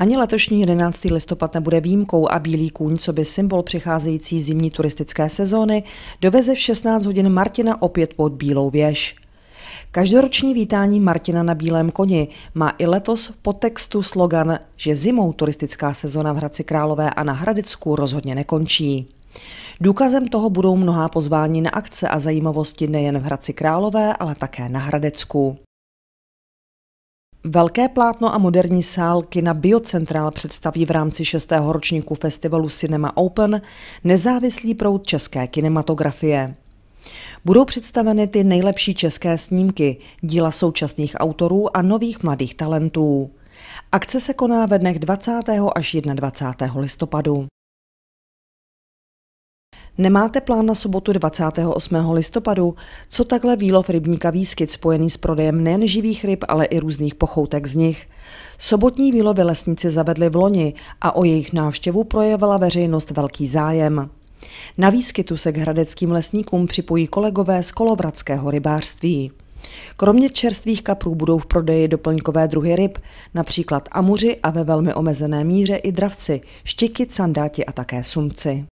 Ani letošní 11. listopad nebude výjimkou a Bílý kůň, co by symbol přicházející zimní turistické sezóny, doveze v 16 hodin Martina opět pod Bílou věž. Každoroční vítání Martina na Bílém koni má i letos po textu slogan, že zimou turistická sezona v Hradci Králové a na Hradecku rozhodně nekončí. Důkazem toho budou mnohá pozvání na akce a zajímavosti nejen v Hradci Králové, ale také na Hradecku. Velké plátno a moderní sál kina Biocentrál představí v rámci šestého ročníku festivalu Cinema Open nezávislý proud české kinematografie. Budou představeny ty nejlepší české snímky, díla současných autorů a nových mladých talentů. Akce se koná ve dnech 20. až 21. listopadu. Nemáte plán na sobotu 28. listopadu? Co takhle výlov rybníka výskyt spojený s prodejem nejen živých ryb, ale i různých pochoutek z nich? Sobotní výlovy lesníci zavedli v loni a o jejich návštěvu projevila veřejnost velký zájem. Na výskytu se k hradeckým lesníkům připojí kolegové z kolovradského rybářství. Kromě čerstvých kaprů budou v prodeji doplňkové druhy ryb, například amuři a ve velmi omezené míře i dravci, štiky, sandáti a také sumci.